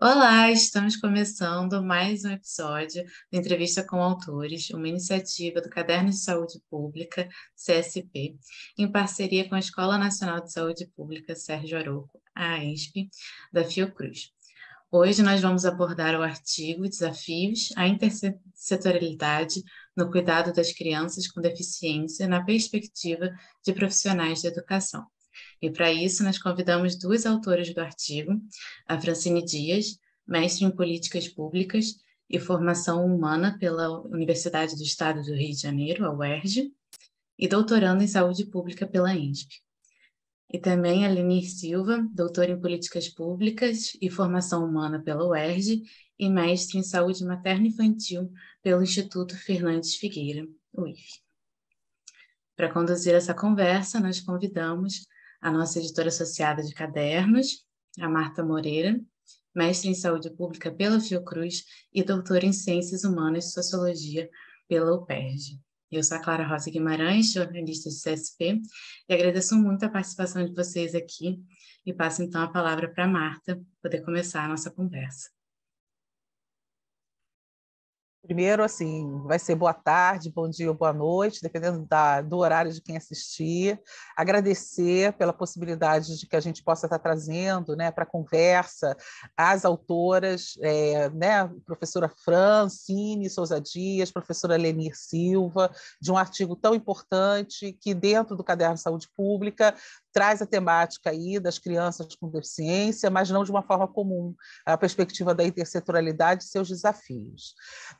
Olá, estamos começando mais um episódio da Entrevista com Autores, uma iniciativa do Caderno de Saúde Pública, CSP, em parceria com a Escola Nacional de Saúde Pública Sérgio Aroco, a ESP, da Fiocruz. Hoje nós vamos abordar o artigo Desafios à Intersetorialidade no Cuidado das Crianças com Deficiência na Perspectiva de Profissionais de Educação, e para isso, nós convidamos duas autoras do artigo, a Francine Dias, mestre em Políticas Públicas e Formação Humana pela Universidade do Estado do Rio de Janeiro, a UERJ, e doutorando em Saúde Pública pela INSP. E também a Lenir Silva, doutora em Políticas Públicas e Formação Humana pela UERJ e mestre em Saúde Materna Infantil pelo Instituto Fernandes Figueira, o IFE. Para conduzir essa conversa, nós convidamos a nossa editora associada de cadernos, a Marta Moreira, mestre em saúde pública pela Fiocruz e doutora em ciências humanas e sociologia pela UPERJ. Eu sou a Clara Rosa Guimarães, jornalista de CSP, e agradeço muito a participação de vocês aqui e passo então a palavra para a Marta poder começar a nossa conversa. Primeiro, assim, vai ser boa tarde, bom dia ou boa noite, dependendo da, do horário de quem assistir. Agradecer pela possibilidade de que a gente possa estar trazendo né, para conversa as autoras, é, né, professora Francine Souza Dias, professora Lenir Silva, de um artigo tão importante que, dentro do Caderno de Saúde Pública, traz a temática aí das crianças com deficiência, mas não de uma forma comum, a perspectiva da intersetorialidade e seus desafios.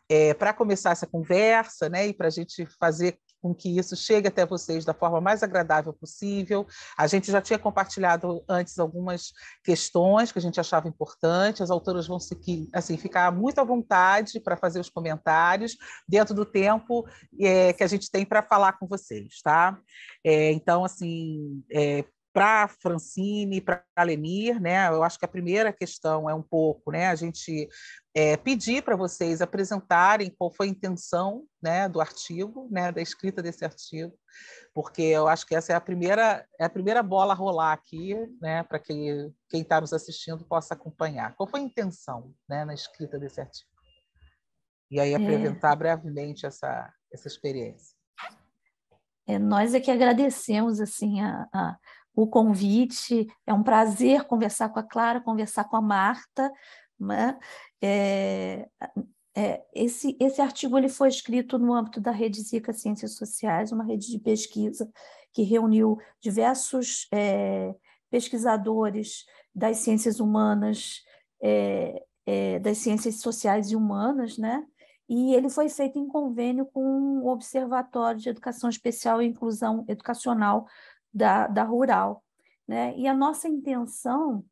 É, para começar essa conversa, né, e para a gente fazer com que isso chegue até vocês da forma mais agradável possível. A gente já tinha compartilhado antes algumas questões que a gente achava importante. As autoras vão se, assim, ficar muito à vontade para fazer os comentários dentro do tempo é, que a gente tem para falar com vocês, tá? É, então, assim, é, para Francine, para Alenir, né? Eu acho que a primeira questão é um pouco, né? A gente é, pedir para vocês apresentarem qual foi a intenção, né, do artigo, né, da escrita desse artigo, porque eu acho que essa é a primeira é a primeira bola a rolar aqui, né, para que quem está nos assistindo possa acompanhar. Qual foi a intenção, né, na escrita desse artigo? E aí é. apresentar é. brevemente essa essa experiência. É, nós é que agradecemos assim a, a o convite. É um prazer conversar com a Clara, conversar com a Marta. Né? É, é, esse, esse artigo ele foi escrito no âmbito da Rede Zica Ciências Sociais, uma rede de pesquisa que reuniu diversos é, pesquisadores das ciências humanas, é, é, das ciências sociais e humanas, né? e ele foi feito em convênio com o Observatório de Educação Especial e Inclusão Educacional da, da rural. Né? E a nossa intenção,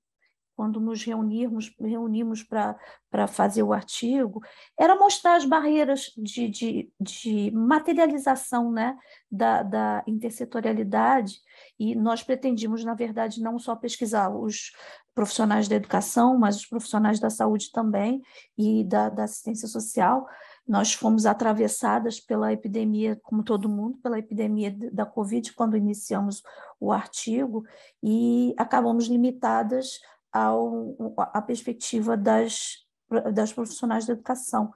quando nos reunirmos, reunimos para fazer o artigo, era mostrar as barreiras de, de, de materialização né? da, da intersetorialidade, e nós pretendíamos, na verdade, não só pesquisar os profissionais da educação, mas os profissionais da saúde também e da, da assistência social, nós fomos atravessadas pela epidemia, como todo mundo, pela epidemia da Covid, quando iniciamos o artigo, e acabamos limitadas ao, à perspectiva das, das profissionais da educação,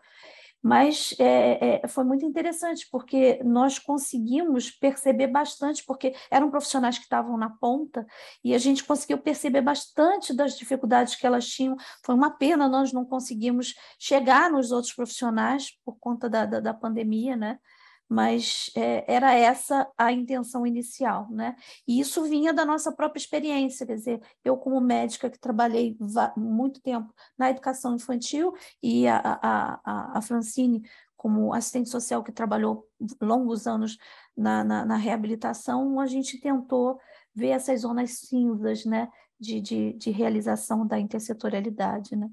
mas é, é, foi muito interessante, porque nós conseguimos perceber bastante, porque eram profissionais que estavam na ponta, e a gente conseguiu perceber bastante das dificuldades que elas tinham. Foi uma pena nós não conseguimos chegar nos outros profissionais por conta da, da, da pandemia, né? mas é, era essa a intenção inicial, né? E isso vinha da nossa própria experiência, quer dizer, eu como médica que trabalhei muito tempo na educação infantil e a, a, a, a Francine como assistente social que trabalhou longos anos na, na, na reabilitação, a gente tentou ver essas zonas cinzas, né? De, de, de, realização da intersetorialidade, né?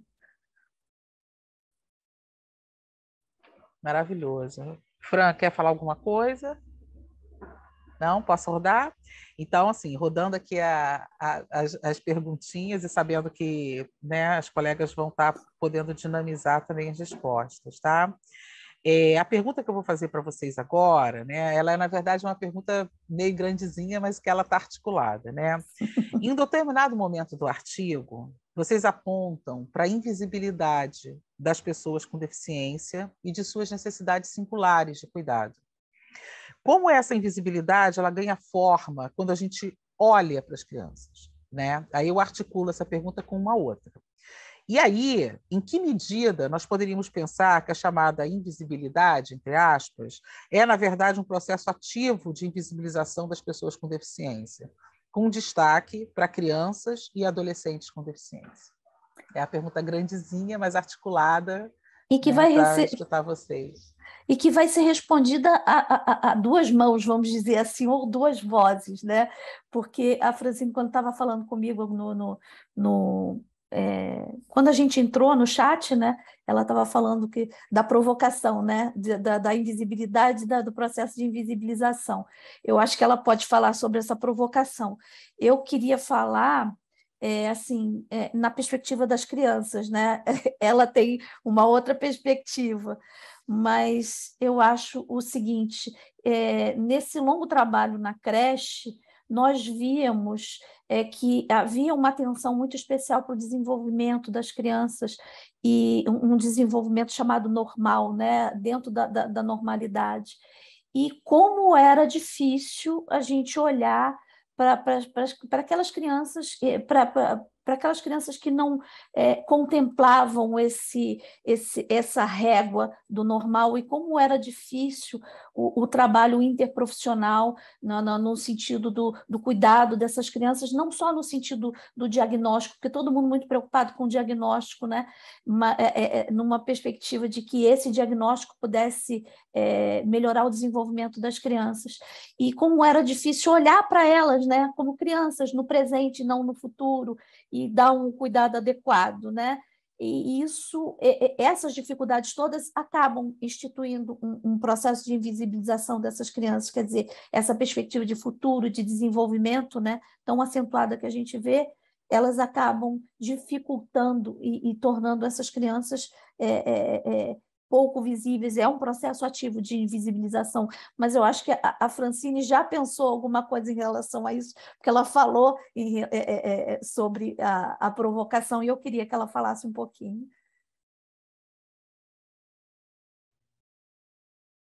Maravilhoso. Fran, quer falar alguma coisa? Não? Posso rodar? Então, assim, rodando aqui a, a, as, as, perguntinhas e sabendo que né, as colegas vão estar tá podendo dinamizar também as respostas, tá? É, a pergunta que eu vou fazer para vocês agora, né, ela é, na verdade, uma pergunta meio grandezinha, mas que ela está articulada. Né? em um determinado momento do artigo, vocês apontam para a invisibilidade das pessoas com deficiência e de suas necessidades singulares de cuidado. Como essa invisibilidade ela ganha forma quando a gente olha para as crianças? Né? Aí eu articulo essa pergunta com uma outra. E aí, em que medida nós poderíamos pensar que a chamada invisibilidade, entre aspas, é, na verdade, um processo ativo de invisibilização das pessoas com deficiência, com destaque para crianças e adolescentes com deficiência? É a pergunta grandezinha, mas articulada. E que né, vai receber. escutar vocês. E que vai ser respondida a, a, a, duas mãos, vamos dizer assim, ou duas vozes, né? Porque a Francine, quando estava falando comigo no, no, no é, quando a gente entrou no chat, né, ela estava falando que da provocação, né, de, da, da, invisibilidade, da, do processo de invisibilização. Eu acho que ela pode falar sobre essa provocação. Eu queria falar é, assim, é, na perspectiva das crianças, né? Ela tem uma outra perspectiva, mas eu acho o seguinte: é, nesse longo trabalho na creche, nós víamos é, que havia uma atenção muito especial para o desenvolvimento das crianças e um desenvolvimento chamado normal, né, dentro da, da, da normalidade. E como era difícil a gente olhar para aquelas crianças, é, para aquelas crianças que não é, contemplavam esse, esse, essa régua do normal e como era difícil o, o trabalho interprofissional no, no, no sentido do, do, cuidado dessas crianças, não só no sentido do diagnóstico, porque todo mundo muito preocupado com o diagnóstico, né? Uma, é, é, é, numa perspectiva de que esse diagnóstico pudesse é, melhorar o desenvolvimento das crianças. E como era difícil olhar para elas, né? Como crianças, no presente, não no futuro, e dar um cuidado adequado, né? E isso, essas dificuldades todas acabam instituindo um, um, processo de invisibilização dessas crianças, quer dizer, essa perspectiva de futuro, de desenvolvimento, né, tão acentuada que a gente vê, elas acabam dificultando e, e tornando essas crianças é, é, é, pouco visíveis, é um processo ativo de invisibilização, mas eu acho que a, a Francine já pensou alguma coisa em relação a isso, porque ela falou em, é é, é, é, sobre a, a provocação e eu queria que ela falasse um pouquinho.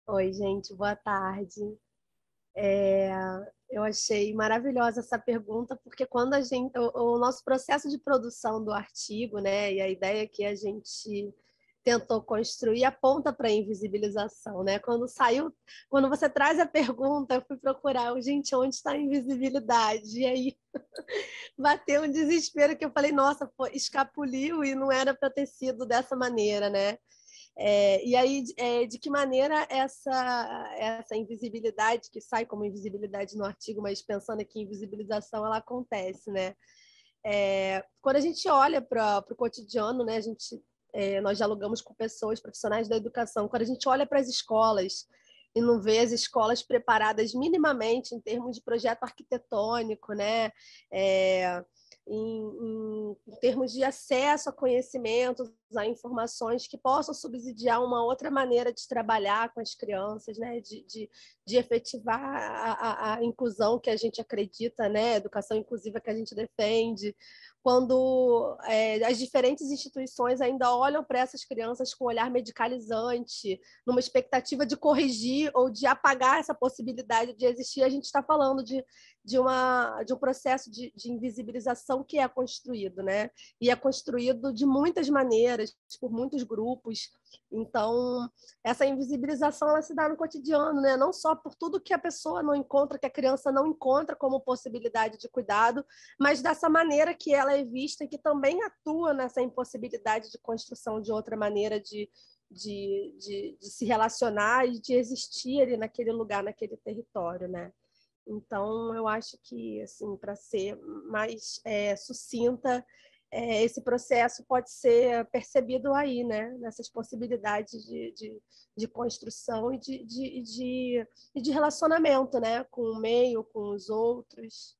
Oi, gente, boa tarde. É, eu achei maravilhosa essa pergunta, porque quando a gente. O, o, nosso processo de produção do artigo, né, e a ideia é que a gente tentou construir aponta para a invisibilização, né? Quando saiu, quando você traz a pergunta, eu fui procurar, gente, onde está a invisibilidade? E aí bateu um desespero que eu falei, nossa, escapuliu e não era para ter sido dessa maneira, né? É, e aí, é, de que maneira essa, essa invisibilidade, que sai como invisibilidade no artigo, mas pensando aqui em invisibilização, ela acontece, né? É, quando a gente olha para o cotidiano, né, a gente é, nós dialogamos com pessoas profissionais da educação. Quando a gente olha para as escolas e não vê as escolas preparadas minimamente em termos de projeto arquitetônico, né? É, em, em, termos de acesso a conhecimentos, a informações que possam subsidiar uma outra maneira de trabalhar com as crianças, né? de, de, de efetivar a, a, a, inclusão que a gente acredita, né? educação inclusiva que a gente defende, quando é, as diferentes instituições ainda olham para essas crianças com um olhar medicalizante, numa expectativa de corrigir ou de apagar essa possibilidade de existir, a gente está falando de de, uma, de um processo de, de invisibilização que é construído, né? E é construído de muitas maneiras, por muitos grupos. Então, essa invisibilização ela se dá no cotidiano, né? Não só por tudo que a pessoa não encontra, que a criança não encontra como possibilidade de cuidado, mas dessa maneira que ela é vista e que também atua nessa impossibilidade de construção de outra maneira de, de, de, de, se relacionar e de existir ali naquele lugar, naquele território, né? Então, eu acho que, assim, para ser mais é, sucinta, é, esse processo pode ser percebido aí, né? nessas possibilidades de, de, de construção e de, de, de, de relacionamento né? com o meio, com os outros.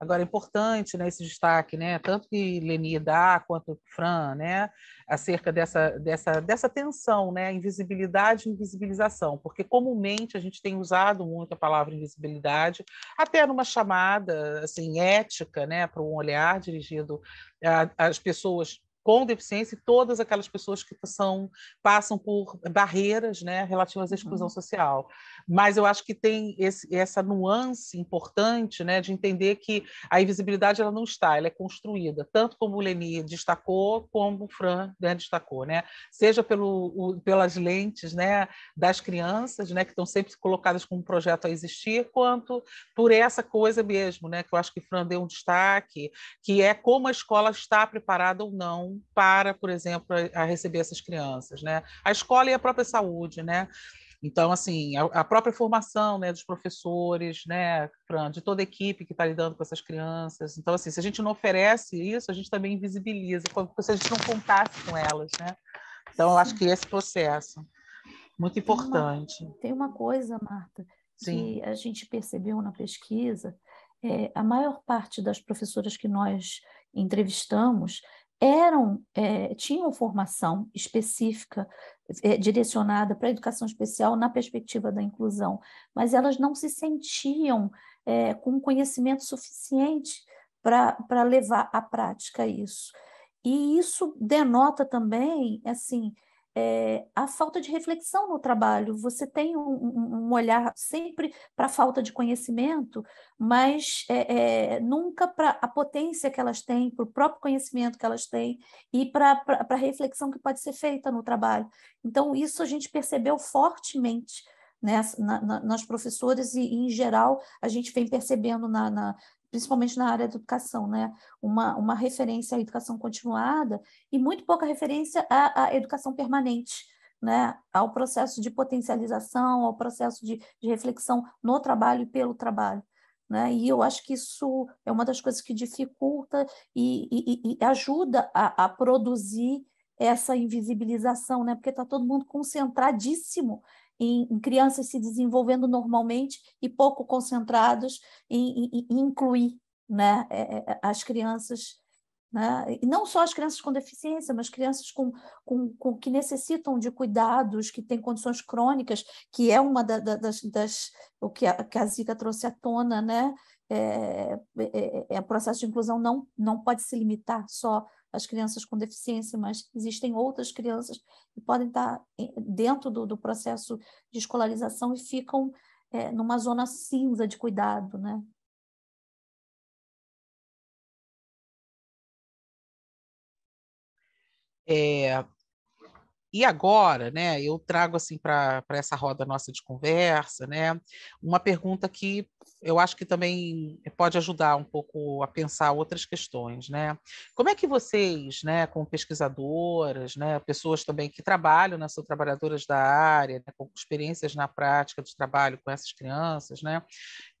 Agora, é importante né, esse destaque, né, tanto que Leni dá quanto Fran, né, acerca dessa, dessa, dessa tensão, né, invisibilidade e invisibilização, porque comumente a gente tem usado muito a palavra invisibilidade, até numa chamada assim, ética né, para um olhar dirigido às pessoas com deficiência e todas aquelas pessoas que são, passam por barreiras né, relativas à exclusão uhum. social mas eu acho que tem esse, essa nuance importante né, de entender que a invisibilidade ela não está, ela é construída, tanto como o Leni destacou, como o Fran né, destacou, né? seja pelo, o, pelas lentes né, das crianças, né, que estão sempre colocadas como um projeto a existir, quanto por essa coisa mesmo, né, que eu acho que o Fran deu um destaque, que é como a escola está preparada ou não para, por exemplo, a, a receber essas crianças. Né? A escola e a própria saúde, né? Então, assim, a, a própria formação né, dos professores, né, de toda a equipe que está lidando com essas crianças. Então, assim, se a gente não oferece isso, a gente também invisibiliza, como se a gente não contasse com elas, né? Então, eu acho que esse processo muito importante. Tem uma, tem uma coisa, Marta, Sim. que a gente percebeu na pesquisa, é, a maior parte das professoras que nós entrevistamos, eram é, tinham formação específica é, direcionada para a educação especial na perspectiva da inclusão, mas elas não se sentiam é, com conhecimento suficiente para levar à prática isso. E isso denota também, assim, é, a falta de reflexão no trabalho. Você tem um, um olhar sempre para a falta de conhecimento, mas é, é, nunca para a potência que elas têm, para o próprio conhecimento que elas têm e para a reflexão que pode ser feita no trabalho. Então, isso a gente percebeu fortemente. Né, nas na, nas professoras e, e, em geral, a gente vem percebendo na, na, principalmente na área da educação, né? uma, uma referência à educação continuada e muito pouca referência à, à educação permanente, né? ao processo de potencialização, ao processo de, de reflexão no trabalho e pelo trabalho. Né? E eu acho que isso é uma das coisas que dificulta e, e, e ajuda a, a, produzir essa invisibilização, né? porque está todo mundo concentradíssimo em, em crianças se desenvolvendo normalmente e pouco concentrados em, em, em incluir né, é, é, é, as crianças né? E não só as crianças com deficiência, mas crianças com, com, com, que necessitam de cuidados, que têm condições crônicas, que é uma da, da, das, das, o que a, que a Zika trouxe à tona, né? É, é, é, o processo de inclusão não, não pode se limitar só as crianças com deficiência, mas existem outras crianças que podem tá, estar eh, dentro do, do processo de escolarização e ficam é, numa zona cinza de cuidado, né? É, e agora, né, eu trago assim para essa roda nossa de conversa, né, uma pergunta que eu acho que também pode ajudar um pouco a pensar outras questões, né? Como é que vocês, né, como pesquisadoras, né, pessoas também que trabalham, né, são trabalhadoras da área, né, com experiências na prática de trabalho com essas crianças, né,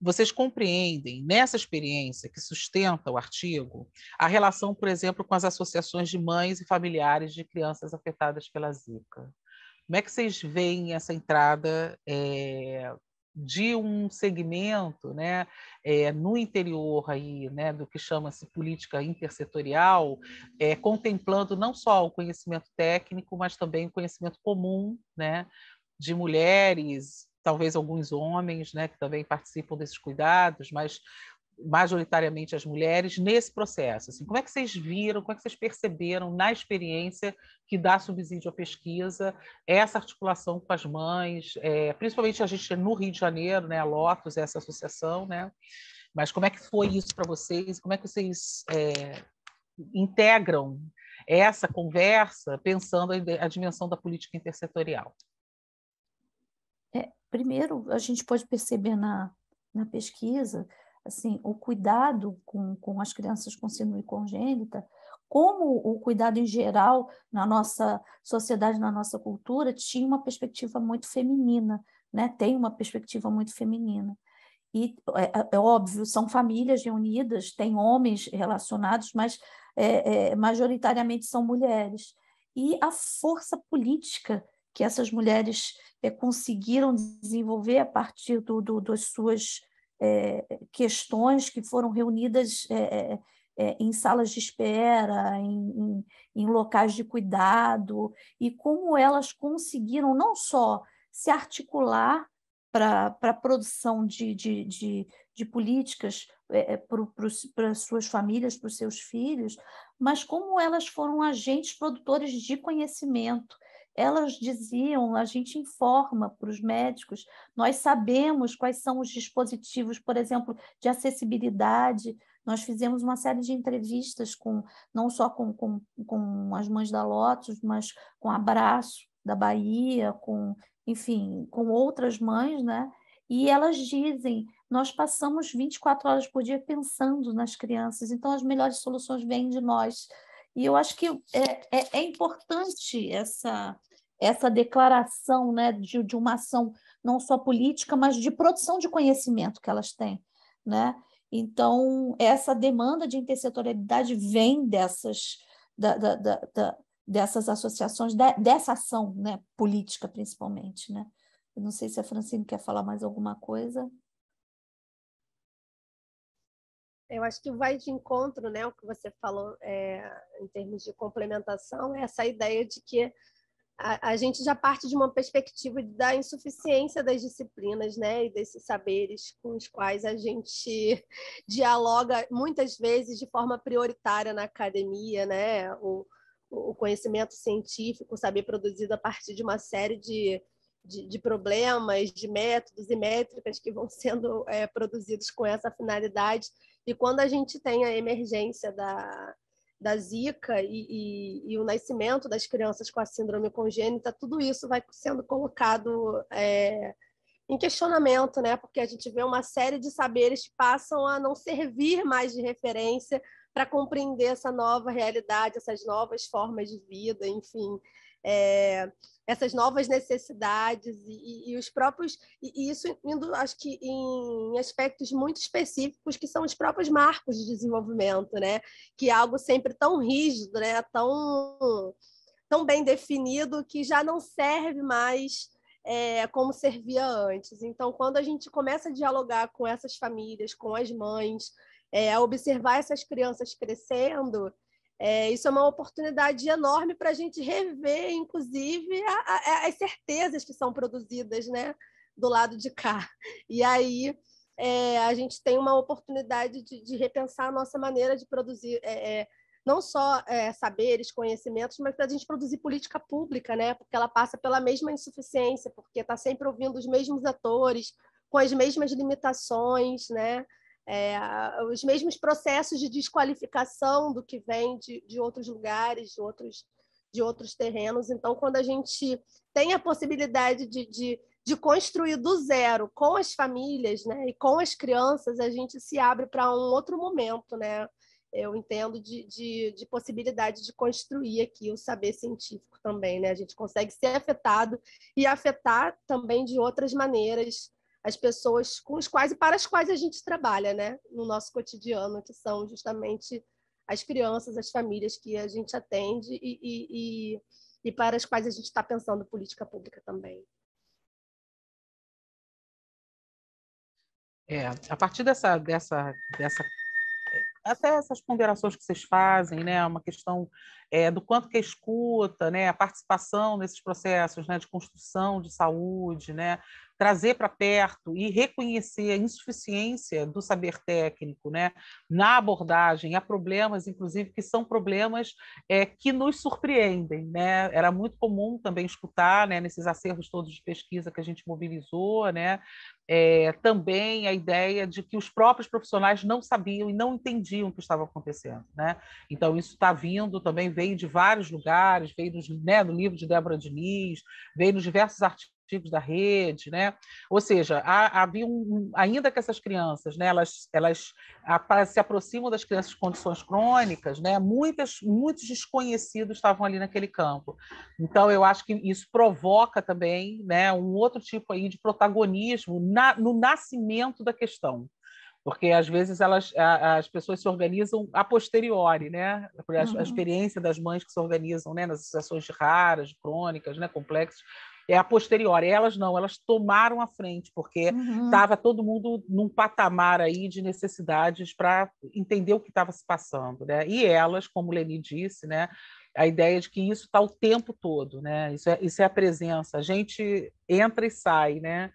vocês compreendem nessa experiência que sustenta o artigo a relação, por exemplo, com as associações de mães e familiares de crianças afetadas pela Zika. Como é que vocês veem essa entrada é, de um segmento né, é, no interior aí, né, do que chama-se política intersetorial, é, contemplando não só o conhecimento técnico, mas também o conhecimento comum né, de mulheres talvez alguns homens, né, que também participam desses cuidados, mas majoritariamente as mulheres nesse processo. Assim, como é que vocês viram, como é que vocês perceberam na experiência que dá subsídio à pesquisa essa articulação com as mães, é, principalmente a gente no Rio de Janeiro, né, a Lotus, essa associação, né? Mas como é que foi isso para vocês? Como é que vocês é, integram essa conversa pensando a dimensão da política intersetorial? é, primeiro, a gente pode perceber na, na pesquisa assim o cuidado com, com as crianças com síndrome congênita, como o cuidado em geral na nossa sociedade, na nossa cultura, tinha uma perspectiva muito feminina, né? tem uma perspectiva muito feminina. E é, é, é óbvio, são famílias reunidas, tem homens relacionados, mas é, é, majoritariamente são mulheres. E a força política que essas mulheres é, conseguiram desenvolver a partir do, do das suas é, questões que foram reunidas é, é, é, em salas de espera, em, em, em locais de cuidado, e como elas conseguiram não só se articular para a produção de, de, de, de políticas é, é para suas famílias, para os seus filhos, mas como elas foram agentes produtores de conhecimento elas diziam, a gente informa para os médicos, nós sabemos quais são os dispositivos, por exemplo, de acessibilidade. Nós fizemos uma série de entrevistas com não só com, com, com as mães da Lotus, mas com Abraço da Bahia, com enfim, com outras mães, né? E elas dizem, nós passamos 24 horas por dia pensando nas crianças, então as melhores soluções vêm de nós. E eu acho que é, é, é importante essa, essa declaração né, de, de uma ação não só política, mas de produção de conhecimento que elas têm. Né? Então, essa demanda de intersetorialidade vem dessas, da, da, da, dessas associações, dessa ação né, política, principalmente. Né? Eu não sei se a Francine quer falar mais alguma coisa. Eu acho que vai de encontro, né, o que você falou é, em termos de complementação, é essa ideia de que a, a, gente já parte de uma perspectiva da insuficiência das disciplinas, né, e desses saberes com os quais a gente dialoga muitas vezes de forma prioritária na academia, né, o, o conhecimento científico, o saber produzido a partir de uma série de de, de, problemas, de métodos e métricas que vão sendo é, produzidos com essa finalidade. E quando a gente tem a emergência da, da Zika e, e, e, o nascimento das crianças com a síndrome congênita, tudo isso vai sendo colocado é, em questionamento, né? Porque a gente vê uma série de saberes que passam a não servir mais de referência para compreender essa nova realidade, essas novas formas de vida, enfim é, essas novas necessidades e, e, e os próprios e, e, isso indo acho que em aspectos muito específicos que são os próprios marcos de desenvolvimento, né? Que é algo sempre tão rígido, né? Tão tão bem definido que já não serve mais é, como servia antes. Então, quando a gente começa a dialogar com essas famílias, com as mães, é, observar essas crianças crescendo, é, isso é uma oportunidade enorme para a gente rever, inclusive, a, a, as certezas que são produzidas né, do lado de cá. E aí é, a gente tem uma oportunidade de, de, repensar a nossa maneira de produzir. É, é não só é, saberes, conhecimentos, mas para a gente produzir política pública, né? Porque ela passa pela mesma insuficiência, porque está sempre ouvindo os mesmos atores, com as mesmas limitações, né? é, os mesmos processos de desqualificação do que vem de, de outros lugares, de outros, de outros terrenos. Então, quando a gente tem a possibilidade de, de, de construir do zero com as famílias né, e com as crianças, a gente se abre para um outro momento, né? Eu entendo de, de, de, possibilidade de construir aqui o saber científico também, né? A gente consegue ser afetado e afetar também de outras maneiras as pessoas com as quais e para as quais a gente trabalha, né, no nosso cotidiano, que são justamente as crianças, as famílias que a gente atende e, e, e, e para as quais a gente está pensando política pública também. É, a partir dessa, dessa, dessa até essas ponderações que vocês fazem, né, uma questão é, do quanto que a é escuta, né, a participação nesses processos, né, de construção de saúde, né, trazer para perto e reconhecer a insuficiência do saber técnico né, na abordagem a problemas, inclusive, que são problemas é, que nos surpreendem. Né? Era muito comum também escutar né, nesses acervos todos de pesquisa que a gente mobilizou, né, é, também a ideia de que os próprios profissionais não sabiam e não entendiam o que estava acontecendo. Né? Então, isso está vindo também, veio de vários lugares, veio dos, né, do livro de Débora Diniz, veio nos diversos artigos executivos da rede, né? Ou seja, há, havia um, ainda que essas crianças, né, elas, elas se aproximam das crianças com condições crônicas, né? Muitas, muitos desconhecidos estavam ali naquele campo. Então, eu acho que isso provoca também, né, um outro tipo aí de protagonismo na, no nascimento da questão porque às vezes elas, as pessoas se organizam a posteriori, né? Por a, uhum. experiência das mães que se organizam, né? Nas situações raras, crônicas, né? Complexas, é a posteriori. Elas não, elas tomaram a frente, porque estava uhum. todo mundo num patamar aí de necessidades para entender o que estava se passando. Né? E elas, como Leni disse, né, a ideia de que isso está o tempo todo, né? Isso é, isso é a presença. A gente entra e sai, né?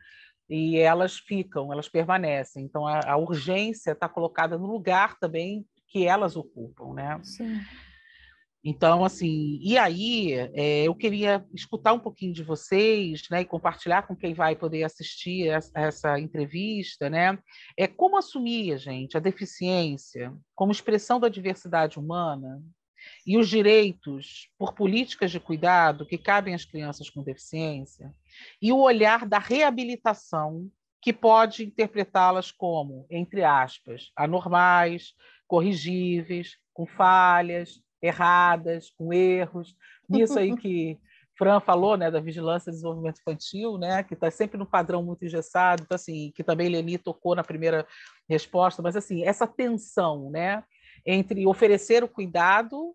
E elas ficam, elas permanecem. Então a, a urgência está colocada no lugar também que elas ocupam, né? Sim. Então, assim, e aí é, eu queria escutar um pouquinho de vocês, né, e compartilhar com quem vai poder assistir essa entrevista, né, é como assumir, gente, a deficiência como expressão da diversidade humana e os direitos por políticas de cuidado que cabem às crianças com deficiência e o olhar da reabilitação que pode interpretá-las como, entre aspas, anormais, corrigíveis, com falhas, erradas, com erros, nisso aí que Fran falou, né, da vigilância e desenvolvimento infantil, né, que está sempre no padrão muito engessado, então, assim, que também Leni tocou na primeira resposta, mas assim, essa tensão, né, entre oferecer o cuidado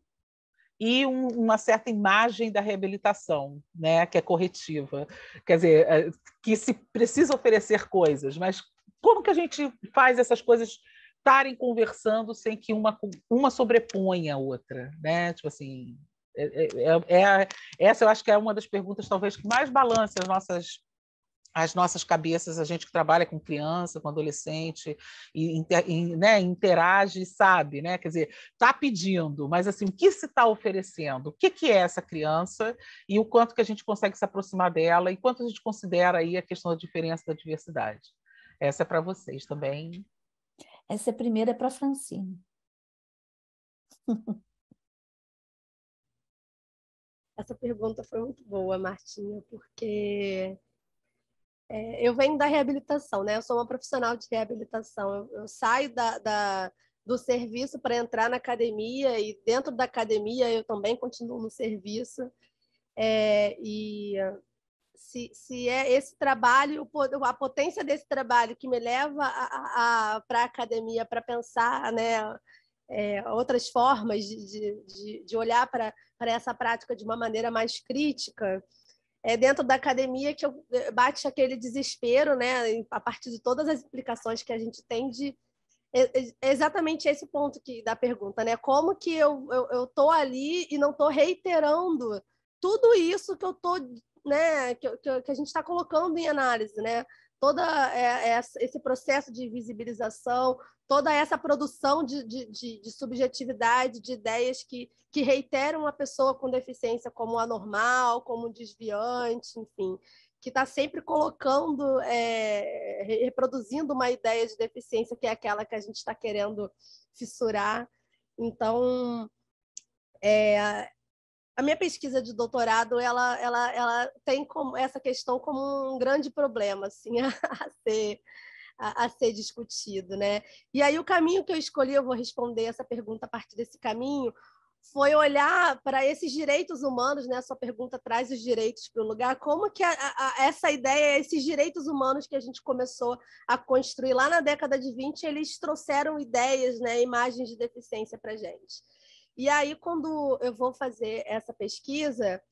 e um, uma certa imagem da reabilitação, né, que é corretiva, quer dizer, eh, que se precisa oferecer coisas, mas como que a gente faz essas coisas estarem conversando sem que uma, uma sobreponha a outra, né? Tipo assim, é, é, é, é essa eu acho que é uma das perguntas talvez que mais balança as nossas as nossas cabeças, a gente que trabalha com criança, com adolescente, e, e né, interage, sabe, né? Quer dizer, está pedindo, mas assim, o que se está oferecendo? O que, que é essa criança e o quanto que a gente consegue se aproximar dela e quanto a gente considera aí a questão da diferença da diversidade? Essa é para vocês também. Essa primeira é para Francine. Essa pergunta foi muito boa, Martinha, porque é, eu venho da reabilitação, né? Eu sou uma profissional de reabilitação. Eu, eu saio da, da, do serviço para entrar na academia e dentro da academia eu também continuo no serviço. É, e se, se é esse trabalho, a potência desse trabalho que me leva para a, a academia para pensar né, é, outras formas de, de, de olhar para essa prática de uma maneira mais crítica. É dentro da academia que eu eh, bate aquele desespero, né, a partir de todas as implicações que a gente tem de, é, é exatamente esse ponto que da pergunta, né? Como que eu estou eu ali e não estou reiterando tudo isso que eu estou né, que, que, a gente está colocando em análise, né? Todo é, é, esse processo de visibilização, toda essa produção de, de, de, de, subjetividade, de ideias que, que reiteram a pessoa com deficiência como anormal, como desviante, enfim que está sempre colocando, é, reproduzindo uma ideia de deficiência que é aquela que a gente está querendo fissurar. Então, é, a minha pesquisa de doutorado ela, ela, ela tem como essa questão como um grande problema assim a, ser a, a, ser discutido, né? E aí o caminho que eu escolhi, eu vou responder essa pergunta a partir desse caminho, foi olhar para esses direitos humanos, né? A sua pergunta traz os direitos para o lugar. Como que a, a, essa ideia, esses direitos humanos que a gente começou a construir lá na década de 20, eles trouxeram ideias, né? Imagens de deficiência para gente. E aí, quando eu vou fazer essa pesquisa,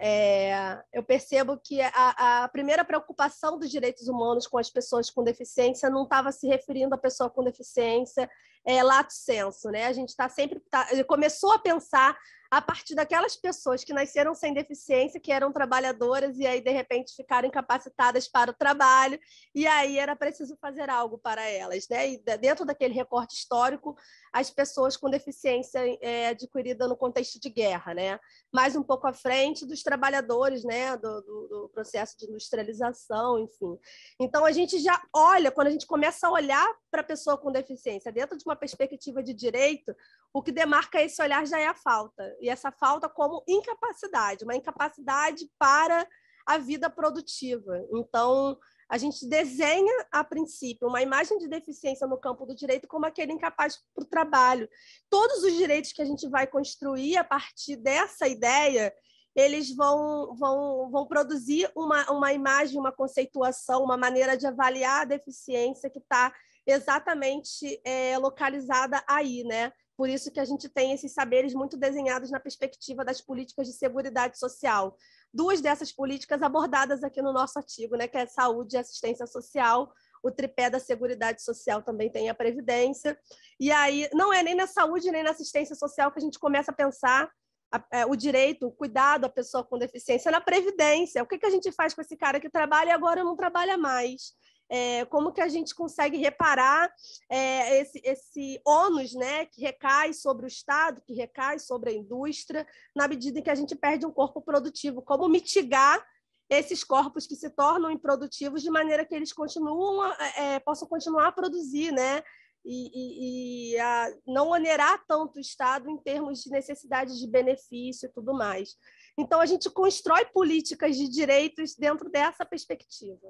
é, eu percebo que a, a, primeira preocupação dos direitos humanos com as pessoas com deficiência não estava se referindo à pessoa com deficiência, é, lato senso, né? A gente está sempre tá, começou a pensar a partir daquelas pessoas que nasceram sem deficiência, que eram trabalhadoras e aí de repente ficaram incapacitadas para o trabalho, e aí era preciso fazer algo para elas, né? E dentro daquele recorte histórico, as pessoas com deficiência é, adquirida no contexto de guerra, né? Mais um pouco à frente dos trabalhadores, né? Do, do, do processo de industrialização, enfim. Então a gente já olha, quando a gente começa a olhar para a pessoa com deficiência dentro de uma uma perspectiva de direito, o que demarca esse olhar já é a falta. E essa falta como incapacidade, uma incapacidade para a vida produtiva. Então, a gente desenha, a princípio, uma imagem de deficiência no campo do direito como aquele incapaz para o trabalho. Todos os direitos que a gente vai construir a partir dessa ideia, eles vão, vão, vão produzir uma, uma imagem, uma conceituação, uma maneira de avaliar a deficiência que está exatamente é, localizada aí, né? Por isso que a gente tem esses saberes muito desenhados na perspectiva das políticas de segurança social. Duas dessas políticas abordadas aqui no nosso artigo, né, que é saúde e assistência social, o tripé da Seguridade Social também tem a Previdência. E aí, não é nem na saúde nem na assistência social que a gente começa a pensar a, é, o direito, o cuidado à pessoa com deficiência, é na Previdência. O que, que a gente faz com esse cara que trabalha e agora não trabalha mais? É, como que a gente consegue reparar é, esse, esse ônus né, que recai sobre o Estado, que recai sobre a indústria, na medida em que a gente perde um corpo produtivo? Como mitigar esses corpos que se tornam improdutivos de maneira que eles continuam, é, é possam continuar a produzir, né? E, e, e a não onerar tanto o Estado em termos de necessidade de benefício e tudo mais. Então, a gente constrói políticas de direitos dentro dessa perspectiva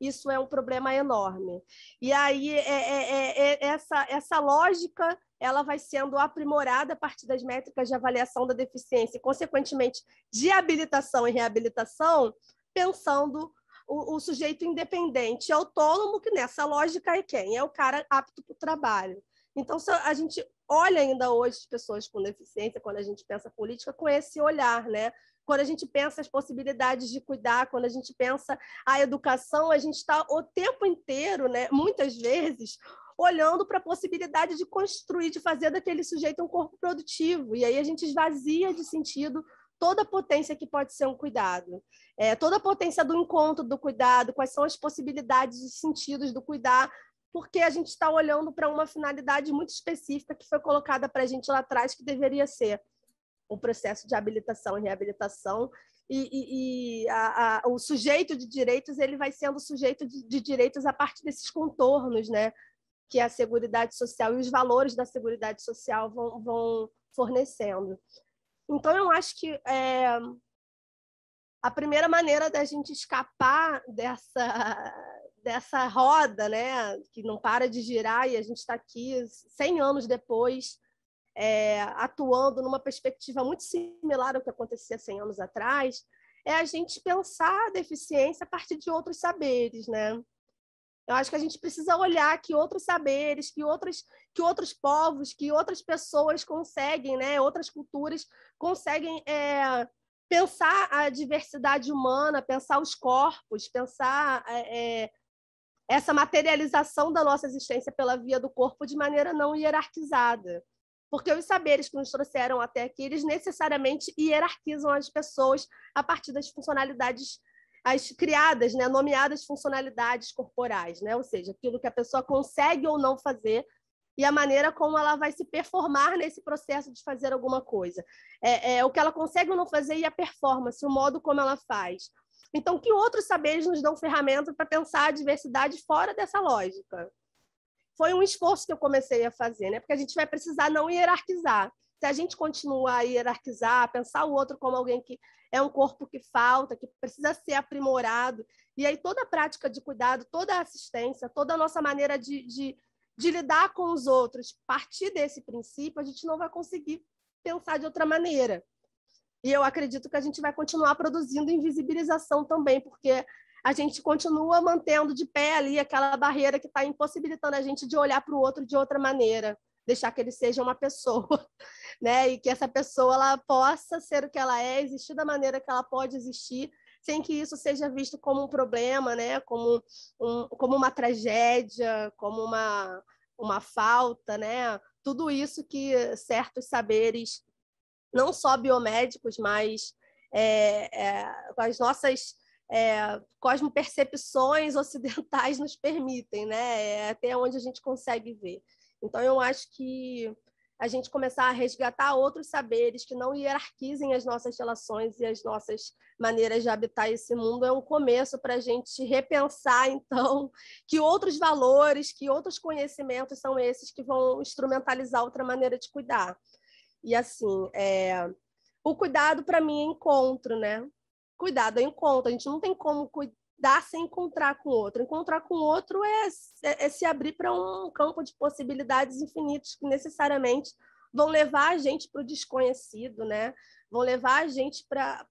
isso é um problema enorme. E aí é, é, é, é, essa, essa lógica ela vai sendo aprimorada a partir das métricas de avaliação da deficiência e, consequentemente, de habilitação e reabilitação, pensando o, o sujeito independente, autônomo, que nessa lógica é quem? É o cara apto para o trabalho. Então, a gente olha ainda hoje as pessoas com deficiência, quando a gente pensa política, com esse olhar, né? Quando a gente pensa as possibilidades de cuidar, quando a gente pensa a educação, a gente está o tempo inteiro, né, muitas vezes, olhando para a possibilidade de construir, de fazer daquele sujeito um corpo produtivo. E aí a gente esvazia de sentido toda a potência que pode ser um cuidado, é, toda a potência do encontro do cuidado, quais são as possibilidades e sentidos do cuidar, porque a gente está olhando para uma finalidade muito específica que foi colocada para a gente lá atrás, que deveria ser o processo de habilitação e reabilitação e, e, e a, a, o sujeito de direitos ele vai sendo sujeito de, de, direitos a partir desses contornos, né? Que a Seguridade Social e os valores da Seguridade Social vão, vão fornecendo. Então, eu acho que é, a primeira maneira da gente escapar dessa, dessa roda, né? Que não para de girar e a gente está aqui 100 anos depois, é, atuando numa perspectiva muito similar ao que acontecia 100 anos atrás, é a gente pensar a deficiência a partir de outros saberes, né? Eu acho que a gente precisa olhar que outros saberes, que outros, que outros povos, que outras pessoas conseguem, né? Outras culturas conseguem é, pensar a diversidade humana, pensar os corpos, pensar é, é essa materialização da nossa existência pela via do corpo de maneira não hierarquizada porque os saberes que nos trouxeram até aqui, eles necessariamente hierarquizam as pessoas a partir das funcionalidades as criadas, né, nomeadas funcionalidades corporais, né? ou seja, aquilo que a pessoa consegue ou não fazer e a maneira como ela vai se performar nesse processo de fazer alguma coisa. É, é, o que ela consegue ou não fazer e a performance, o modo como ela faz. Então, que outros saberes nos dão ferramenta para pensar a diversidade fora dessa lógica? foi um esforço que eu comecei a fazer, né? Porque a gente vai precisar não hierarquizar. Se a gente continuar a hierarquizar, pensar o outro como alguém que é um corpo que falta, que precisa ser aprimorado, e aí toda a prática de cuidado, toda a assistência, toda a nossa maneira de, de, de lidar com os outros, partir desse princípio, a gente não vai conseguir pensar de outra maneira. E eu acredito que a gente vai continuar produzindo invisibilização também, porque a gente continua mantendo de pé ali aquela barreira que está impossibilitando a gente de olhar para o outro de outra maneira, deixar que ele seja uma pessoa, né? E que essa pessoa ela possa ser o que ela é, existir da maneira que ela pode existir, sem que isso seja visto como um problema, né? Como um, como uma tragédia, como uma uma falta, né? Tudo isso que certos saberes, não só biomédicos, mas é, é, com as nossas é, cosmopercepções ocidentais nos permitem, né? É até onde a gente consegue ver. Então, eu acho que a gente começar a resgatar outros saberes que não hierarquizem as nossas relações e as nossas maneiras de habitar esse mundo é um começo para a gente repensar, então, que outros valores, que outros conhecimentos são esses que vão instrumentalizar outra maneira de cuidar. E, assim, é... o cuidado, para mim, é encontro, né? cuidado é encontro. A gente não tem como cuidar sem encontrar com o outro. Encontrar com o outro é, é, é se abrir para um campo de possibilidades infinitos que necessariamente vão levar a gente para o desconhecido, né? Vão levar a gente para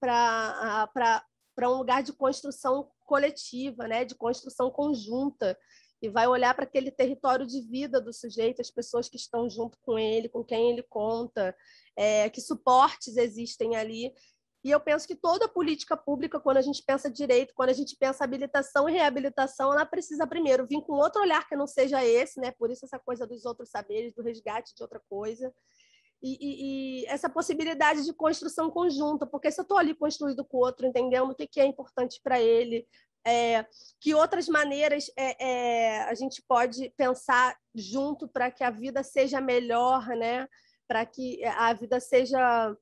um lugar de construção coletiva, né? De construção conjunta e vai olhar para aquele território de vida do sujeito, as pessoas que estão junto com ele, com quem ele conta, é, que suportes existem ali. E eu penso que toda política pública, quando a gente pensa direito, quando a gente pensa habilitação e reabilitação, ela precisa primeiro vir com outro olhar que não seja esse, né? Por isso essa coisa dos outros saberes, do resgate de outra coisa. E, e, e essa possibilidade de construção conjunta, porque se eu estou ali construído com o outro, entendendo o que, é importante para ele, é, que outras maneiras é, é, a gente pode pensar junto para que a vida seja melhor, né? para que a vida seja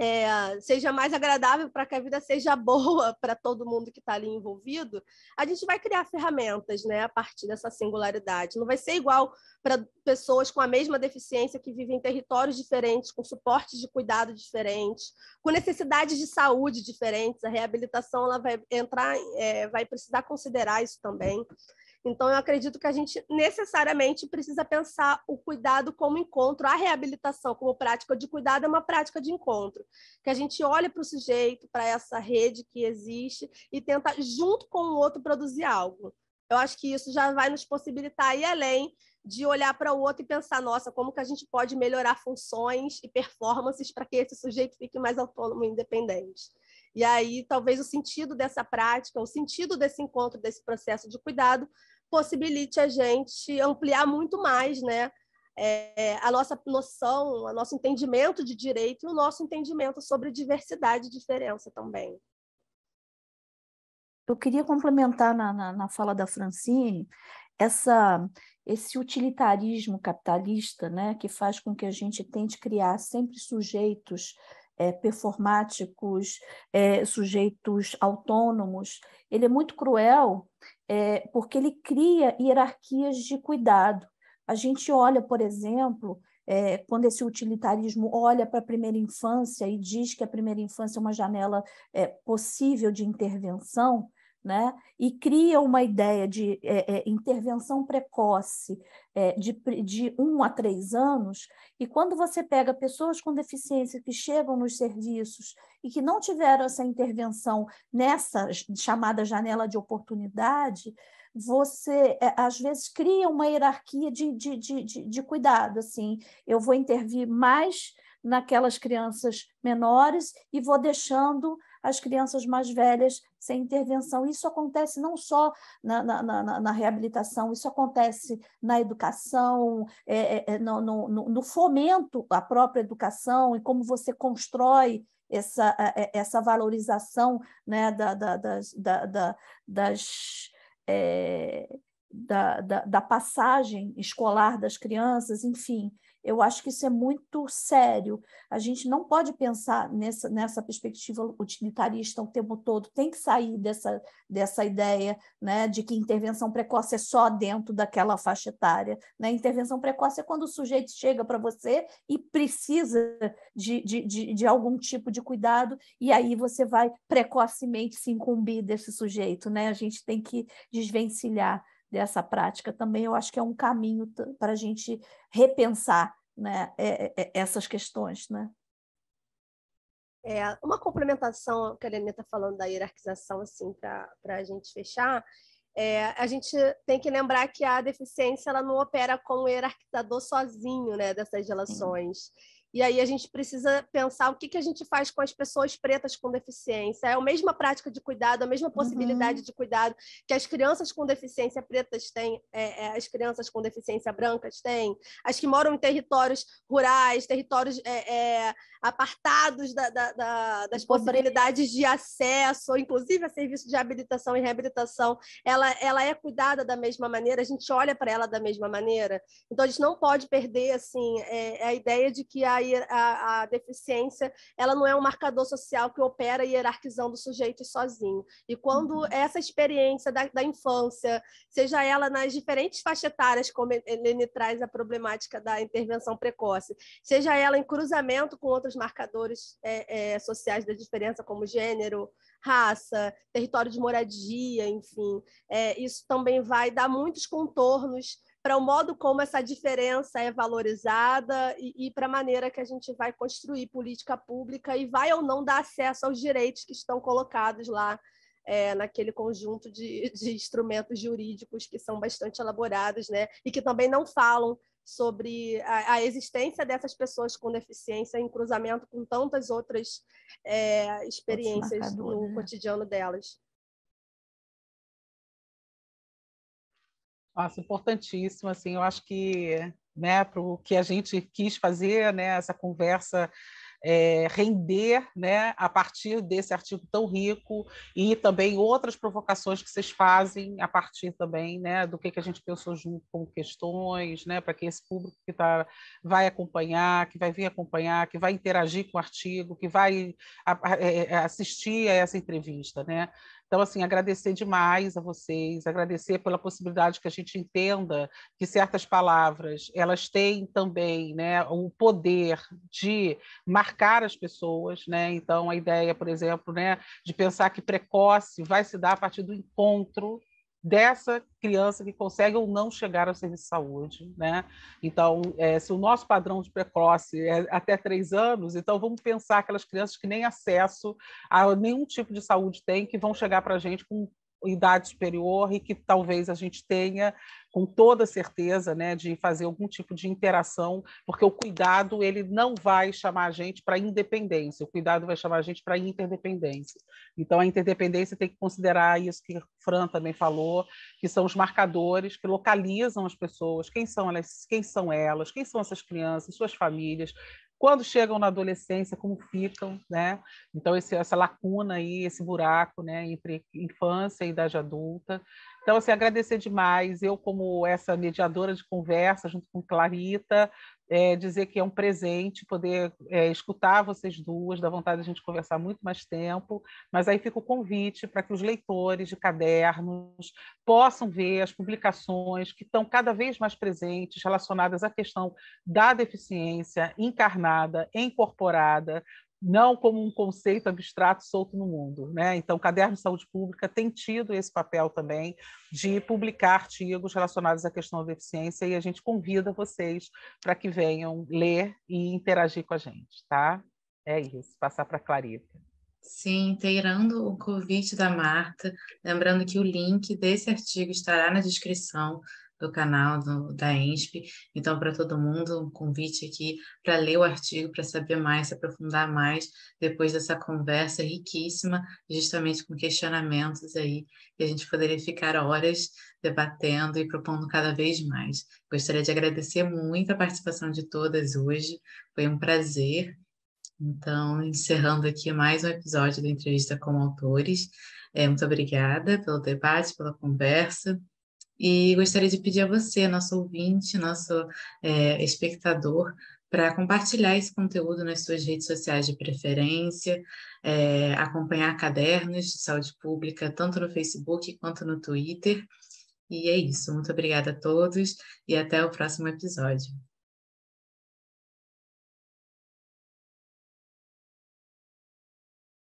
é, seja mais agradável, para que a vida seja boa para todo mundo que está ali envolvido, a gente vai criar ferramentas né, a partir dessa singularidade. Não vai ser igual para pessoas com a mesma deficiência que vivem em territórios diferentes, com suportes de cuidado diferentes, com necessidades de saúde diferentes. A reabilitação ela vai entrar, é, vai precisar considerar isso também. Então, eu acredito que a gente necessariamente precisa pensar o cuidado como encontro, a reabilitação como prática de cuidado é uma prática de encontro, que a gente olhe para o sujeito, para essa rede que existe e tenta, junto com o outro, produzir algo. Eu acho que isso já vai nos possibilitar ir além de olhar para o outro e pensar, nossa, como que a gente pode melhorar funções e performances para que esse sujeito fique mais autônomo e independente. E aí, talvez o sentido dessa prática, o sentido desse encontro, desse processo de cuidado, possibilite a gente ampliar muito mais, né? É, a nossa noção, o nosso entendimento de direito e o nosso entendimento sobre diversidade e diferença também. Eu queria complementar na, na, na fala da Francine essa, esse utilitarismo capitalista né, que faz com que a gente tente criar sempre sujeitos é, performáticos, é, sujeitos autônomos. Ele é muito cruel é, porque ele cria hierarquias de cuidado. A gente olha, por exemplo, é, quando esse utilitarismo olha para a primeira infância e diz que a primeira infância é uma janela é, possível de intervenção, né? e cria uma ideia de é, é, intervenção precoce é, de, de um a três anos, e quando você pega pessoas com deficiência que chegam nos serviços e que não tiveram essa intervenção nessa chamada janela de oportunidade, você é, às vezes cria uma hierarquia de, de, de, de, de cuidado, assim, eu vou intervir mais naquelas crianças menores e vou deixando as crianças mais velhas sem intervenção. Isso acontece não só na, na, na, na reabilitação, isso acontece na educação, é, é, é no, no, no fomento à própria educação e como você constrói essa, é, é, essa valorização né, da, da, das, da, das é, da, da, da, passagem escolar das crianças, enfim. Eu acho que isso é muito sério. A gente não pode pensar nessa, nessa perspectiva utilitarista o tempo todo, tem que sair dessa, dessa ideia né, de que intervenção precoce é só dentro daquela faixa etária. Né? Intervenção precoce é quando o sujeito chega para você e precisa de, de, de, de algum tipo de cuidado, e aí você vai precocemente se incumbir desse sujeito. Né? A gente tem que desvencilhar dessa prática também, eu acho que é um caminho para a gente repensar né, é, é, é, essas questões, né? É, uma complementação que a Helena está falando da hierarquização, assim, para a gente fechar, é, a gente tem que lembrar que a deficiência ela não opera como hierarquizador sozinho né, dessas relações. Sim e aí a gente precisa pensar o que, que a gente faz com as pessoas pretas com deficiência. É a mesma prática de cuidado, a mesma possibilidade uhum. de cuidado que as crianças com deficiência pretas têm, é, é, as crianças com deficiência brancas têm, as que moram em territórios rurais, territórios é, é apartados da, da, da, das possibilidades de acesso, inclusive a serviço de habilitação e reabilitação, ela, ela é cuidada da mesma maneira, a gente olha para ela da mesma maneira. Então a gente não pode perder assim, é, é a ideia de que a a, a, a, deficiência ela não é um marcador social que opera a hierarquizando o sujeito sozinho. E quando uhum. essa experiência da, da infância, seja ela nas diferentes faixas etárias, como Helene traz a problemática da intervenção precoce, seja ela em cruzamento com outros marcadores é, é, sociais da diferença, como gênero, raça, território de moradia, enfim, é, isso também vai dar muitos contornos para o modo como essa diferença é valorizada e, e para a maneira que a gente vai construir política pública e vai ou não dar acesso aos direitos que estão colocados lá é, naquele conjunto de, de, instrumentos jurídicos que são bastante elaborados né? e que também não falam sobre a, a existência dessas pessoas com deficiência em cruzamento com tantas outras é, experiências no né? cotidiano delas. Nossa, importantíssimo, assim, eu acho que, né, para o que a gente quis fazer, né, essa conversa é, render, né, a partir desse artigo tão rico e também outras provocações que vocês fazem a partir também, né, do que, que a gente pensou junto com questões, né, para que esse público que tá, vai acompanhar, que vai vir acompanhar, que vai interagir com o artigo, que vai a, a, a é, assistir a essa entrevista, né, então, assim, agradecer demais a vocês, agradecer pela possibilidade que a gente entenda que certas palavras elas têm também né, o poder de marcar as pessoas. Né? Então, a ideia, por exemplo, né, de pensar que precoce vai se dar a partir do encontro dessa criança que consegue ou não chegar ao serviço de saúde, né? Então, é, se o nosso padrão de precoce é até três anos, então vamos pensar aquelas crianças que nem acesso a nenhum tipo de saúde têm, que vão chegar para a gente com idade superior e que talvez a gente tenha com toda certeza, né, de fazer algum tipo de interação, porque o cuidado ele não vai chamar a gente para independência, o cuidado vai chamar a gente para interdependência. Então a interdependência tem que considerar isso que Fran também falou, que são os marcadores que localizam as pessoas, quem são elas, quem são elas, quem são essas crianças, suas famílias, quando chegam na adolescência, como ficam, né? Então, esse, essa lacuna aí, esse buraco, né, entre infância e idade adulta, então, assim, agradecer demais, eu como essa mediadora de conversa, junto com Clarita, é, dizer que é um presente poder é, escutar vocês duas, dá vontade de a gente conversar muito mais tempo, mas aí fica o convite para que os leitores de cadernos possam ver as publicações que estão cada vez mais presentes relacionadas à questão da deficiência encarnada, incorporada, não como um conceito abstrato solto no mundo. Né? Então, o Caderno de Saúde Pública tem tido esse papel também de publicar artigos relacionados à questão da deficiência e a gente convida vocês para que venham ler e interagir com a gente, tá? É isso, passar para a Clarita. Sim, inteirando o convite da Marta, lembrando que o link desse artigo estará na descrição do canal do, da ENSP. Então, para todo mundo, um convite aqui para ler o artigo, para saber mais, se aprofundar mais depois dessa conversa riquíssima, justamente com questionamentos aí, que a gente poderia ficar horas debatendo e propondo cada vez mais. Gostaria de agradecer muito a participação de todas hoje, foi um prazer. Então, encerrando aqui mais um episódio da entrevista com autores. É, muito obrigada pelo debate, pela conversa. E gostaria de pedir a você, nosso ouvinte, nosso é, espectador, para compartilhar esse conteúdo nas suas redes sociais de preferência, é, acompanhar cadernos de saúde pública, tanto no Facebook quanto no Twitter. E é isso. Muito obrigada a todos e até o próximo episódio.